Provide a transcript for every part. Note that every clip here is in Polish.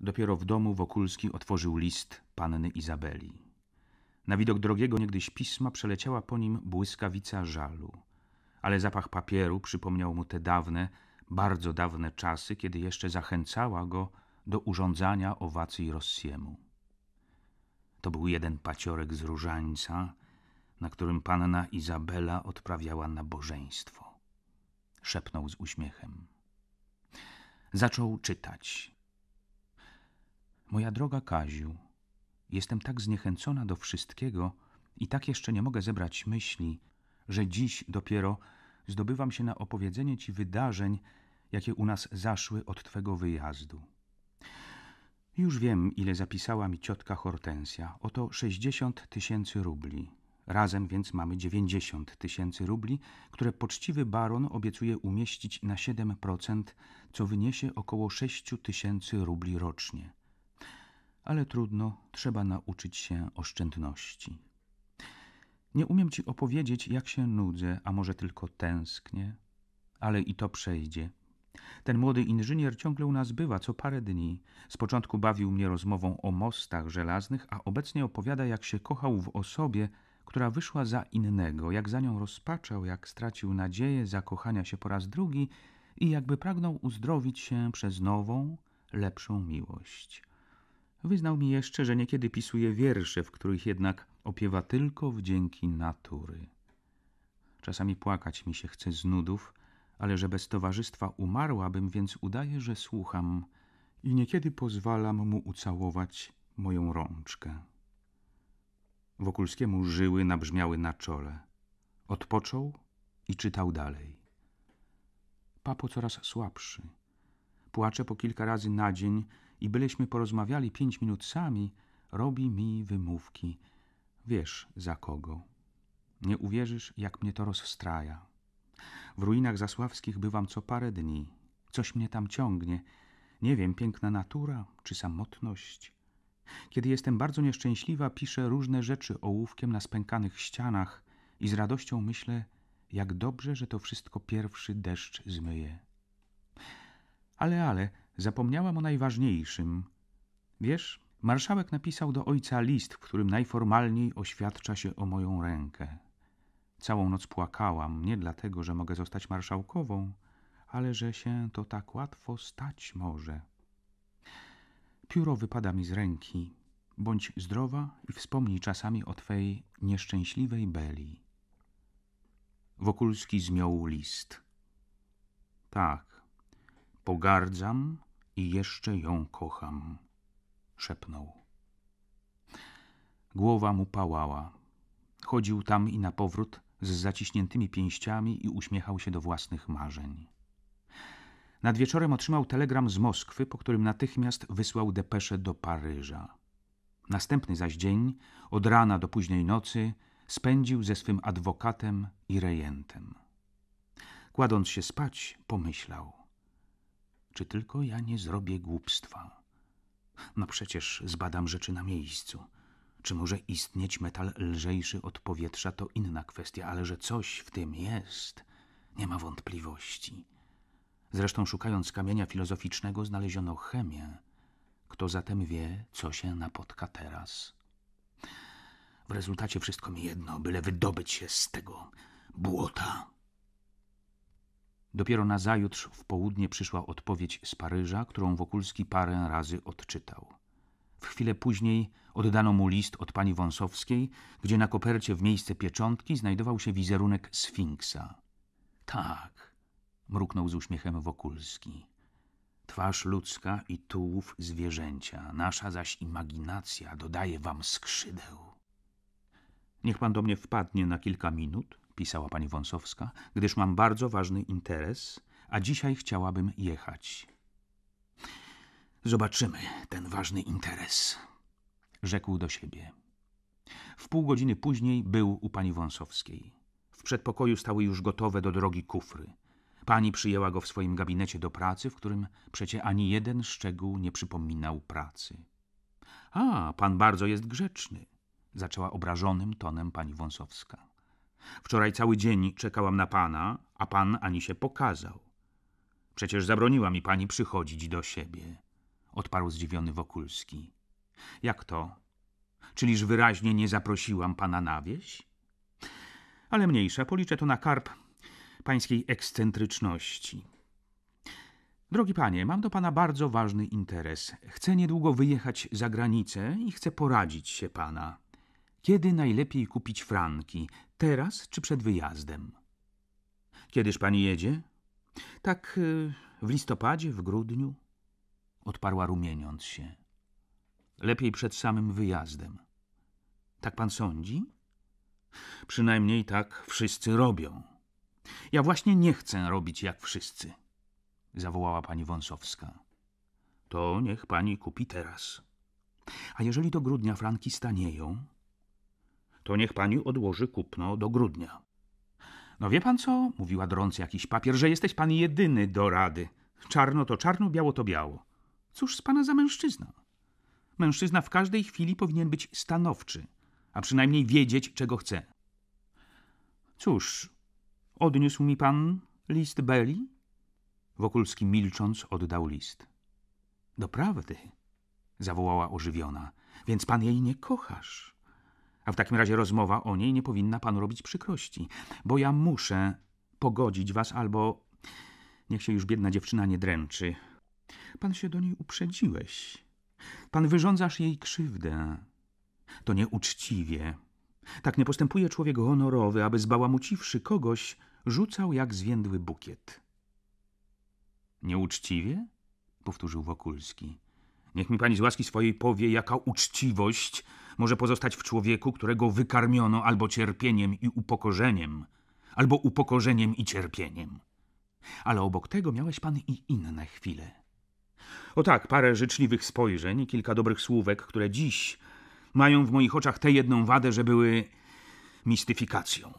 Dopiero w domu Wokulski otworzył list panny Izabeli. Na widok drogiego niegdyś pisma przeleciała po nim błyskawica żalu, ale zapach papieru przypomniał mu te dawne, bardzo dawne czasy, kiedy jeszcze zachęcała go do urządzania owacji Rossiemu. To był jeden paciorek z różańca, na którym panna Izabela odprawiała nabożeństwo. Szepnął z uśmiechem. Zaczął czytać. Moja droga Kaziu, jestem tak zniechęcona do wszystkiego i tak jeszcze nie mogę zebrać myśli, że dziś dopiero zdobywam się na opowiedzenie ci wydarzeń, jakie u nas zaszły od twego wyjazdu. Już wiem, ile zapisała mi ciotka Hortensja. Oto sześćdziesiąt tysięcy rubli. Razem więc mamy dziewięćdziesiąt tysięcy rubli, które poczciwy baron obiecuje umieścić na siedem procent, co wyniesie około sześciu tysięcy rubli rocznie ale trudno, trzeba nauczyć się oszczędności. Nie umiem ci opowiedzieć, jak się nudzę, a może tylko tęsknię, ale i to przejdzie. Ten młody inżynier ciągle u nas bywa co parę dni. Z początku bawił mnie rozmową o mostach żelaznych, a obecnie opowiada, jak się kochał w osobie, która wyszła za innego, jak za nią rozpaczał, jak stracił nadzieję zakochania się po raz drugi i jakby pragnął uzdrowić się przez nową, lepszą miłość. Wyznał mi jeszcze, że niekiedy pisuje wiersze, w których jednak opiewa tylko wdzięki natury. Czasami płakać mi się chce z nudów, ale że bez towarzystwa umarłabym, więc udaję, że słucham i niekiedy pozwalam mu ucałować moją rączkę. Wokulskiemu żyły nabrzmiały na czole. Odpoczął i czytał dalej. Papo coraz słabszy. Płacze po kilka razy na dzień, i byleśmy porozmawiali pięć minut sami, robi mi wymówki. Wiesz za kogo. Nie uwierzysz, jak mnie to rozstraja. W ruinach zasławskich bywam co parę dni. Coś mnie tam ciągnie. Nie wiem, piękna natura czy samotność. Kiedy jestem bardzo nieszczęśliwa, piszę różne rzeczy ołówkiem na spękanych ścianach i z radością myślę, jak dobrze, że to wszystko pierwszy deszcz zmyje. Ale, ale, Zapomniałam o najważniejszym. Wiesz, marszałek napisał do ojca list, w którym najformalniej oświadcza się o moją rękę. Całą noc płakałam, nie dlatego, że mogę zostać marszałkową, ale że się to tak łatwo stać może. Pióro wypada mi z ręki. Bądź zdrowa i wspomnij czasami o twej nieszczęśliwej Beli. Wokulski zmiął list. Tak, pogardzam i jeszcze ją kocham, szepnął. Głowa mu pałała. Chodził tam i napowrót z zaciśniętymi pięściami i uśmiechał się do własnych marzeń. Nad wieczorem otrzymał telegram z Moskwy, po którym natychmiast wysłał depeszę do Paryża. Następny zaś dzień, od rana do późnej nocy, spędził ze swym adwokatem i rejentem. Kładąc się spać, pomyślał – czy tylko ja nie zrobię głupstwa. No przecież zbadam rzeczy na miejscu. Czy może istnieć metal lżejszy od powietrza, to inna kwestia, ale że coś w tym jest, nie ma wątpliwości. Zresztą, szukając kamienia filozoficznego, znaleziono chemię. Kto zatem wie, co się napotka teraz? W rezultacie wszystko mi jedno, byle wydobyć się z tego błota. Dopiero nazajutrz w południe przyszła odpowiedź z Paryża, którą Wokulski parę razy odczytał. W chwilę później oddano mu list od pani Wąsowskiej, gdzie na kopercie w miejsce pieczątki znajdował się wizerunek Sfinksa. Tak, mruknął z uśmiechem Wokulski. Twarz ludzka i tułów zwierzęcia, nasza zaś imaginacja dodaje wam skrzydeł. Niech pan do mnie wpadnie na kilka minut, pisała pani Wąsowska, gdyż mam bardzo ważny interes, a dzisiaj chciałabym jechać. Zobaczymy ten ważny interes, rzekł do siebie. W pół godziny później był u pani Wąsowskiej. W przedpokoju stały już gotowe do drogi kufry. Pani przyjęła go w swoim gabinecie do pracy, w którym przecie ani jeden szczegół nie przypominał pracy. A, pan bardzo jest grzeczny, zaczęła obrażonym tonem pani Wąsowska. Wczoraj cały dzień czekałam na pana, a pan ani się pokazał. Przecież zabroniła mi pani przychodzić do siebie, odparł zdziwiony Wokulski. Jak to? Czyliż wyraźnie nie zaprosiłam pana na wieś? Ale mniejsza, policzę to na karp pańskiej ekscentryczności. Drogi panie, mam do pana bardzo ważny interes. Chcę niedługo wyjechać za granicę i chcę poradzić się pana. Kiedy najlepiej kupić franki? Teraz czy przed wyjazdem? Kiedyż pani jedzie? Tak y, w listopadzie, w grudniu? Odparła rumieniąc się. Lepiej przed samym wyjazdem. Tak pan sądzi? Przynajmniej tak wszyscy robią. Ja właśnie nie chcę robić jak wszyscy, zawołała pani Wąsowska. To niech pani kupi teraz. A jeżeli do grudnia franki stanieją, to niech pani odłoży kupno do grudnia. No wie pan co? Mówiła drąc jakiś papier, że jesteś pan jedyny do rady. Czarno to czarno, biało to biało. Cóż z pana za mężczyzna? Mężczyzna w każdej chwili powinien być stanowczy, a przynajmniej wiedzieć, czego chce. Cóż, odniósł mi pan list Beli? Wokulski milcząc oddał list. Doprawdy, zawołała ożywiona, więc pan jej nie kochasz. A w takim razie rozmowa o niej nie powinna panu robić przykrości, bo ja muszę pogodzić was albo. Niech się już biedna dziewczyna nie dręczy. Pan się do niej uprzedziłeś. Pan wyrządzasz jej krzywdę. To nieuczciwie. Tak nie postępuje człowiek honorowy, aby zbałamuciwszy kogoś, rzucał jak zwiędły bukiet. Nieuczciwie? powtórzył Wokulski. Niech mi pani z łaski swojej powie, jaka uczciwość może pozostać w człowieku, którego wykarmiono albo cierpieniem i upokorzeniem, albo upokorzeniem i cierpieniem. Ale obok tego miałeś pan i inne chwile. O tak, parę życzliwych spojrzeń, kilka dobrych słówek, które dziś mają w moich oczach tę jedną wadę, że były mistyfikacją.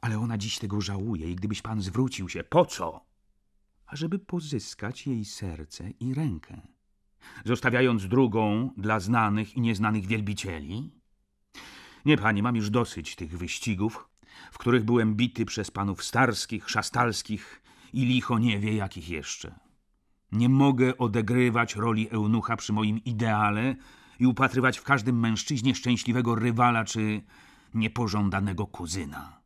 Ale ona dziś tego żałuje i gdybyś pan zwrócił się, po co? Ażeby pozyskać jej serce i rękę zostawiając drugą dla znanych i nieznanych wielbicieli? Nie, pani, mam już dosyć tych wyścigów, w których byłem bity przez panów starskich, szastalskich i licho nie wie jakich jeszcze. Nie mogę odegrywać roli eunucha przy moim ideale i upatrywać w każdym mężczyźnie szczęśliwego rywala czy niepożądanego kuzyna.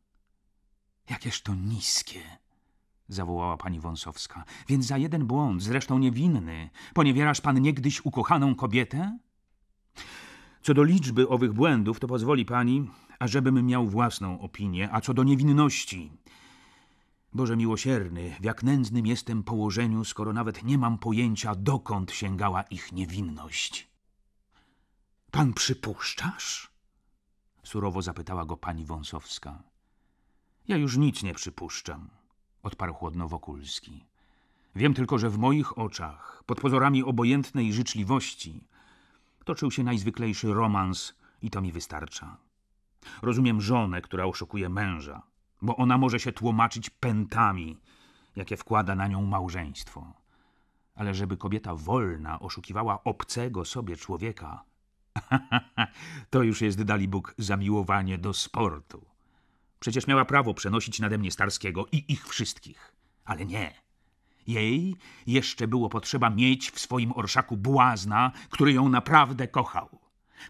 Jakież to niskie! zawołała pani Wąsowska. Więc za jeden błąd, zresztą niewinny, poniewierasz pan niegdyś ukochaną kobietę? Co do liczby owych błędów, to pozwoli pani, ażebym miał własną opinię, a co do niewinności. Boże miłosierny, w jak nędznym jestem położeniu, skoro nawet nie mam pojęcia, dokąd sięgała ich niewinność. Pan przypuszczasz? Surowo zapytała go pani Wąsowska. Ja już nic nie przypuszczam odparł chłodno Wokulski. Wiem tylko, że w moich oczach, pod pozorami obojętnej życzliwości, toczył się najzwyklejszy romans i to mi wystarcza. Rozumiem żonę, która oszukuje męża, bo ona może się tłumaczyć pętami, jakie wkłada na nią małżeństwo. Ale żeby kobieta wolna oszukiwała obcego sobie człowieka, to już jest dali Bóg zamiłowanie do sportu. Przecież miała prawo przenosić nade mnie Starskiego i ich wszystkich. Ale nie. Jej jeszcze było potrzeba mieć w swoim orszaku błazna, który ją naprawdę kochał,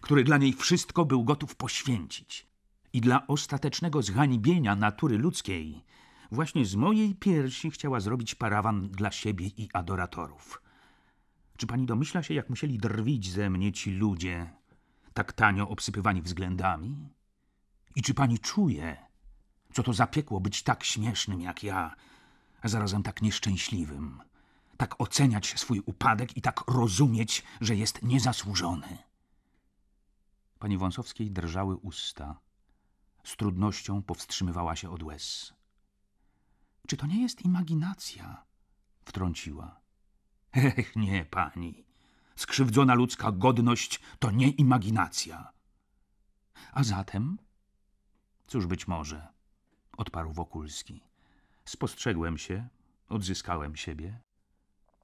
który dla niej wszystko był gotów poświęcić. I dla ostatecznego zhańbienia natury ludzkiej, właśnie z mojej piersi chciała zrobić parawan dla siebie i adoratorów. Czy pani domyśla się, jak musieli drwić ze mnie ci ludzie, tak tanio obsypywani względami? I czy pani czuje, co to za piekło być tak śmiesznym jak ja, a zarazem tak nieszczęśliwym, tak oceniać swój upadek i tak rozumieć, że jest niezasłużony. Pani Wąsowskiej drżały usta. Z trudnością powstrzymywała się od łez. Czy to nie jest imaginacja? wtrąciła. Ech, nie, pani. Skrzywdzona ludzka godność to nie imaginacja. A zatem? Cóż być może odparł Wokulski. Spostrzegłem się, odzyskałem siebie,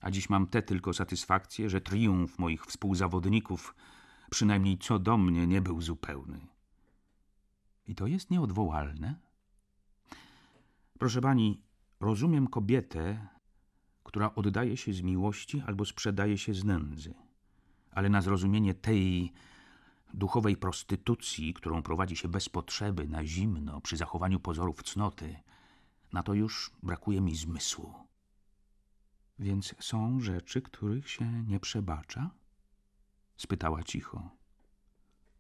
a dziś mam tę tylko satysfakcję, że triumf moich współzawodników, przynajmniej co do mnie, nie był zupełny. I to jest nieodwołalne? Proszę pani, rozumiem kobietę, która oddaje się z miłości albo sprzedaje się z nędzy, ale na zrozumienie tej duchowej prostytucji, którą prowadzi się bez potrzeby, na zimno, przy zachowaniu pozorów cnoty, na to już brakuje mi zmysłu. Więc są rzeczy, których się nie przebacza? spytała cicho.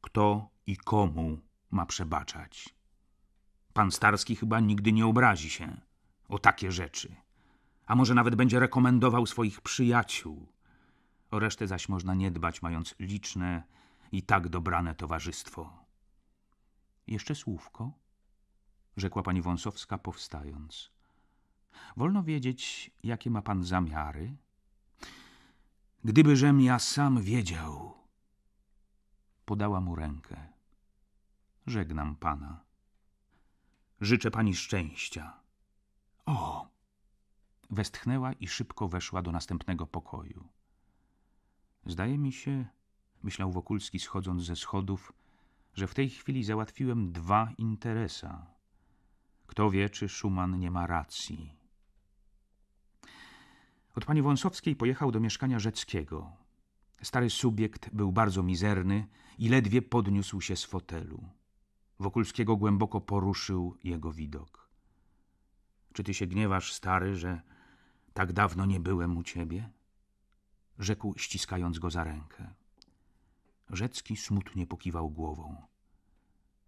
Kto i komu ma przebaczać? Pan Starski chyba nigdy nie obrazi się o takie rzeczy, a może nawet będzie rekomendował swoich przyjaciół. O resztę zaś można nie dbać, mając liczne i tak dobrane towarzystwo. Jeszcze słówko, rzekła pani Wąsowska, powstając. Wolno wiedzieć, jakie ma pan zamiary? Gdybyżem ja sam wiedział. Podała mu rękę. Żegnam pana. Życzę pani szczęścia. O! Westchnęła i szybko weszła do następnego pokoju. Zdaje mi się, Myślał Wokulski schodząc ze schodów, że w tej chwili załatwiłem dwa interesa. Kto wie, czy Szuman nie ma racji. Od pani Wąsowskiej pojechał do mieszkania Rzeckiego. Stary subjekt był bardzo mizerny i ledwie podniósł się z fotelu. Wokulskiego głęboko poruszył jego widok. Czy ty się gniewasz, stary, że tak dawno nie byłem u ciebie? rzekł, ściskając go za rękę. Rzecki smutnie pokiwał głową.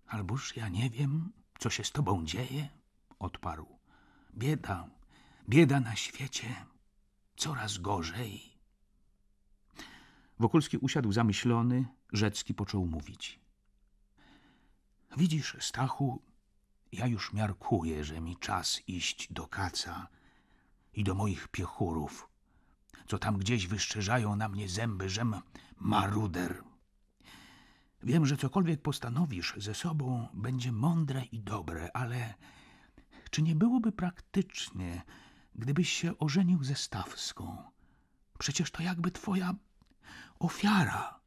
Alboż ja nie wiem, co się z tobą dzieje, odparł. Bieda, bieda na świecie, coraz gorzej. Wokulski usiadł zamyślony, Rzecki począł mówić. Widzisz, Stachu, ja już miarkuję, że mi czas iść do kaca i do moich piechurów, co tam gdzieś wyszczerzają na mnie zęby, żem maruder. Wiem, że cokolwiek postanowisz ze sobą, będzie mądre i dobre, ale czy nie byłoby praktycznie, gdybyś się ożenił ze Stawską? Przecież to jakby twoja ofiara.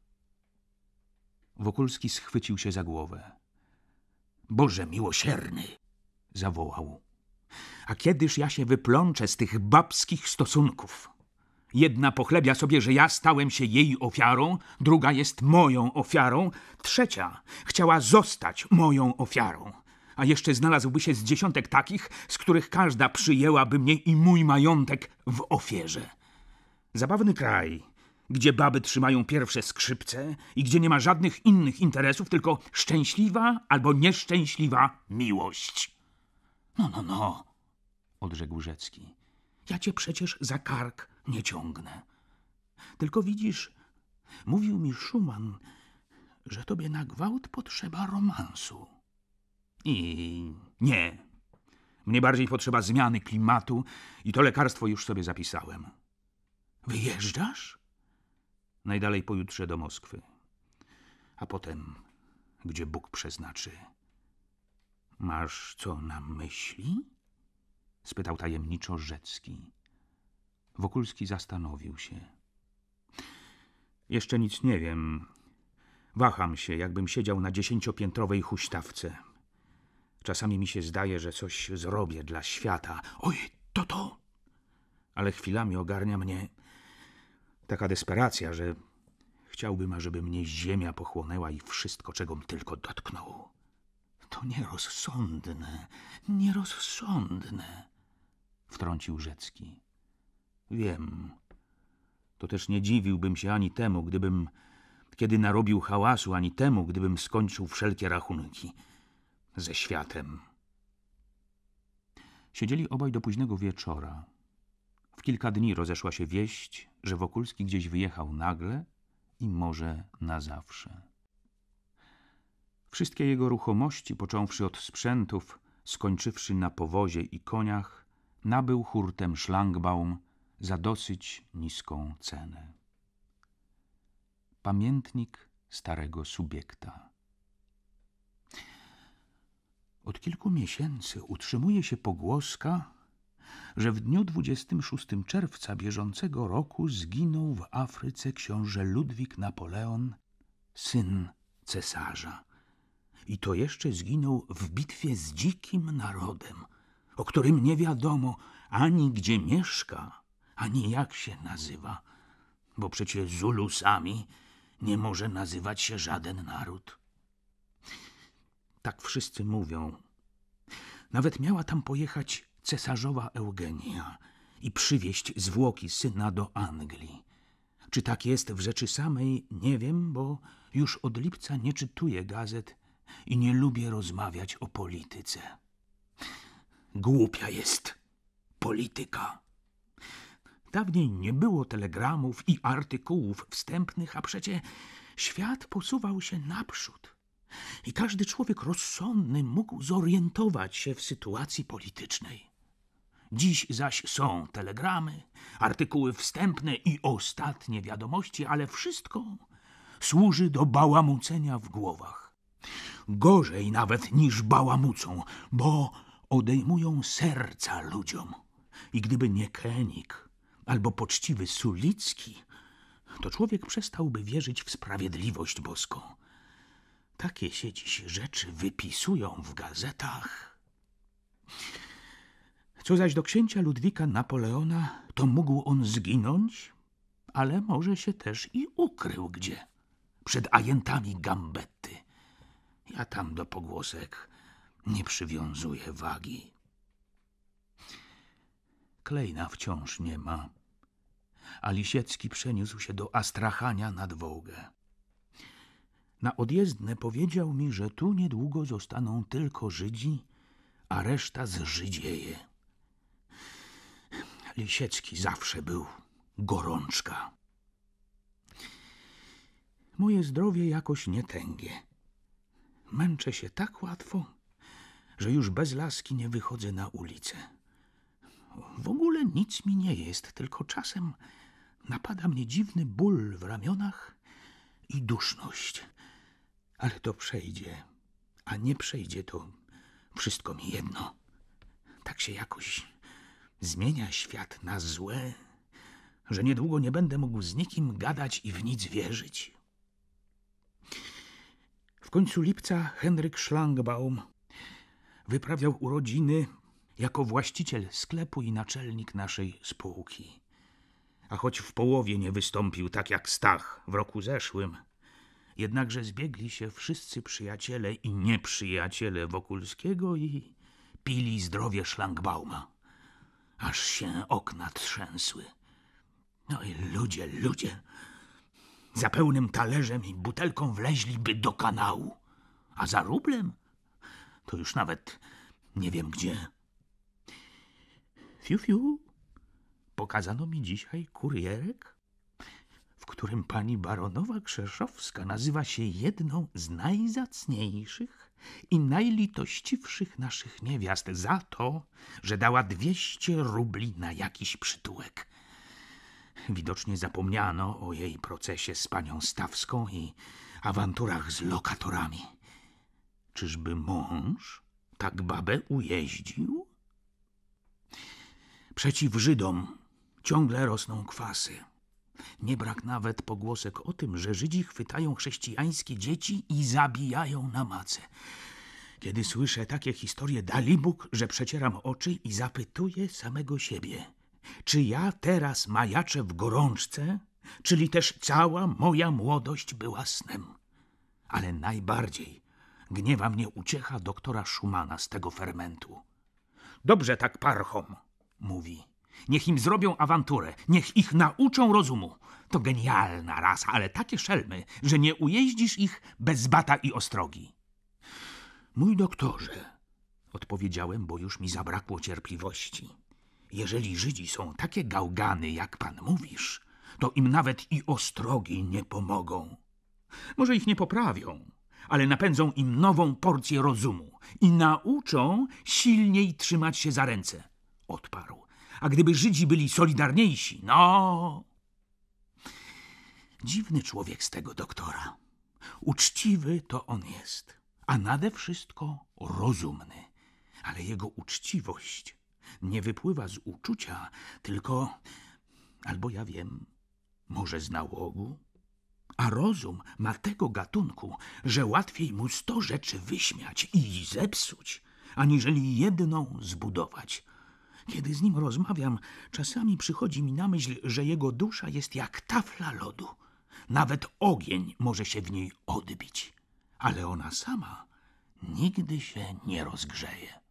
Wokulski schwycił się za głowę. Boże miłosierny! zawołał. A kiedyż ja się wyplączę z tych babskich stosunków? Jedna pochlebia sobie, że ja stałem się jej ofiarą, druga jest moją ofiarą, trzecia chciała zostać moją ofiarą. A jeszcze znalazłby się z dziesiątek takich, z których każda przyjęłaby mnie i mój majątek w ofierze. Zabawny kraj, gdzie baby trzymają pierwsze skrzypce i gdzie nie ma żadnych innych interesów, tylko szczęśliwa albo nieszczęśliwa miłość. No, no, no, odrzekł Rzecki. Ja cię przecież za kark nie ciągnę. Tylko widzisz, mówił mi Szuman, że tobie na gwałt potrzeba romansu. I nie. Mnie bardziej potrzeba zmiany klimatu i to lekarstwo już sobie zapisałem. Wyjeżdżasz? Najdalej pojutrze do Moskwy. A potem, gdzie Bóg przeznaczy. Masz co na myśli? spytał tajemniczo Rzecki. Wokulski zastanowił się. Jeszcze nic nie wiem. Waham się, jakbym siedział na dziesięciopiętrowej huśtawce. Czasami mi się zdaje, że coś zrobię dla świata. Oj, to to! Ale chwilami ogarnia mnie taka desperacja, że chciałbym, ażeby mnie ziemia pochłonęła i wszystko, czego tylko dotknął. To nierozsądne, nierozsądne wtrącił Rzecki. Wiem. To też nie dziwiłbym się ani temu, gdybym kiedy narobił hałasu, ani temu, gdybym skończył wszelkie rachunki ze światem. Siedzieli obaj do późnego wieczora. W kilka dni rozeszła się wieść, że Wokulski gdzieś wyjechał nagle i może na zawsze. Wszystkie jego ruchomości, począwszy od sprzętów, skończywszy na powozie i koniach, nabył hurtem szlangbaum za dosyć niską cenę. Pamiętnik starego subiekta. Od kilku miesięcy utrzymuje się pogłoska, że w dniu 26 czerwca bieżącego roku zginął w Afryce książę Ludwik Napoleon, syn cesarza. I to jeszcze zginął w bitwie z dzikim narodem, o którym nie wiadomo ani gdzie mieszka, ani jak się nazywa, bo przecie Zulusami nie może nazywać się żaden naród. Tak wszyscy mówią. Nawet miała tam pojechać cesarzowa Eugenia i przywieźć zwłoki syna do Anglii. Czy tak jest w rzeczy samej, nie wiem, bo już od lipca nie czytuję gazet i nie lubię rozmawiać o polityce. Głupia jest polityka. Dawniej nie było telegramów i artykułów wstępnych, a przecie świat posuwał się naprzód. I każdy człowiek rozsądny mógł zorientować się w sytuacji politycznej. Dziś zaś są telegramy, artykuły wstępne i ostatnie wiadomości, ale wszystko służy do bałamucenia w głowach. Gorzej nawet niż bałamucą, bo odejmują serca ludziom. I gdyby nie Kenik albo poczciwy Sulicki, to człowiek przestałby wierzyć w sprawiedliwość boską. Takie się dziś rzeczy wypisują w gazetach. Co zaś do księcia Ludwika Napoleona, to mógł on zginąć, ale może się też i ukrył gdzie. Przed ajentami gambety. Ja tam do pogłosek nie przywiązuje wagi. Klejna wciąż nie ma, a Lisiecki przeniósł się do Astrachania nad Wołgę. Na odjezdne powiedział mi, że tu niedługo zostaną tylko Żydzi, a reszta z Żydzieje. Lisiecki zawsze był gorączka. Moje zdrowie jakoś nie tęgie. Męczę się tak łatwo, że już bez laski nie wychodzę na ulicę. W ogóle nic mi nie jest, tylko czasem napada mnie dziwny ból w ramionach i duszność. Ale to przejdzie, a nie przejdzie to wszystko mi jedno. Tak się jakoś zmienia świat na złe, że niedługo nie będę mógł z nikim gadać i w nic wierzyć. W końcu lipca Henryk Schlangbaum wyprawiał urodziny jako właściciel sklepu i naczelnik naszej spółki. A choć w połowie nie wystąpił tak jak Stach w roku zeszłym, jednakże zbiegli się wszyscy przyjaciele i nieprzyjaciele Wokulskiego i pili zdrowie szlangbauma, aż się okna trzęsły. No i ludzie, ludzie, za pełnym talerzem i butelką wleźliby do kanału, a za rublem – to już nawet nie wiem gdzie. Fiu, fiu, pokazano mi dzisiaj kurierek, w którym pani baronowa Krzeszowska nazywa się jedną z najzacniejszych i najlitościwszych naszych niewiast za to, że dała dwieście rubli na jakiś przytułek. Widocznie zapomniano o jej procesie z panią Stawską i awanturach z lokatorami. Czyżby mąż tak babę ujeździł? Przeciw Żydom ciągle rosną kwasy. Nie brak nawet pogłosek o tym, że Żydzi chwytają chrześcijańskie dzieci i zabijają na mace. Kiedy słyszę takie historie, dalibóg, że przecieram oczy i zapytuję samego siebie, czy ja teraz majaczę w gorączce, czyli też cała moja młodość była snem. Ale najbardziej Gniewa mnie uciecha doktora Szumana z tego fermentu. Dobrze tak parchom, mówi. Niech im zrobią awanturę, niech ich nauczą rozumu. To genialna rasa, ale takie szelmy, że nie ujeździsz ich bez bata i ostrogi. Mój doktorze, odpowiedziałem, bo już mi zabrakło cierpliwości. Jeżeli Żydzi są takie gałgany, jak pan mówisz, to im nawet i ostrogi nie pomogą. Może ich nie poprawią, ale napędzą im nową porcję rozumu i nauczą silniej trzymać się za ręce. Odparł. A gdyby Żydzi byli solidarniejsi, no. Dziwny człowiek z tego doktora. Uczciwy to on jest, a nade wszystko rozumny. Ale jego uczciwość nie wypływa z uczucia, tylko albo ja wiem, może z nałogu, a rozum ma tego gatunku, że łatwiej mu sto rzeczy wyśmiać i zepsuć, aniżeli jedną zbudować. Kiedy z nim rozmawiam, czasami przychodzi mi na myśl, że jego dusza jest jak tafla lodu. Nawet ogień może się w niej odbić, ale ona sama nigdy się nie rozgrzeje.